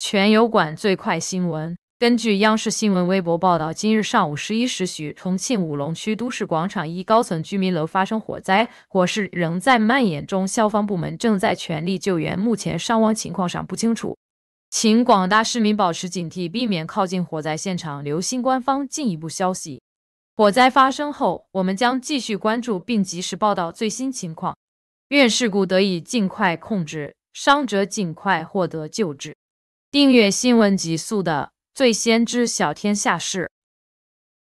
全油管最快新闻。根据央视新闻微博报道，今日上午十一时许，重庆武隆区都市广场一高层居民楼发生火灾，火势仍在蔓延中，消防部门正在全力救援，目前伤亡情况尚不清楚。请广大市民保持警惕，避免靠近火灾现场，留心官方进一步消息。火灾发生后，我们将继续关注并及时报道最新情况，愿事故得以尽快控制，伤者尽快获得救治。订阅新闻极速的，最先知晓天下事。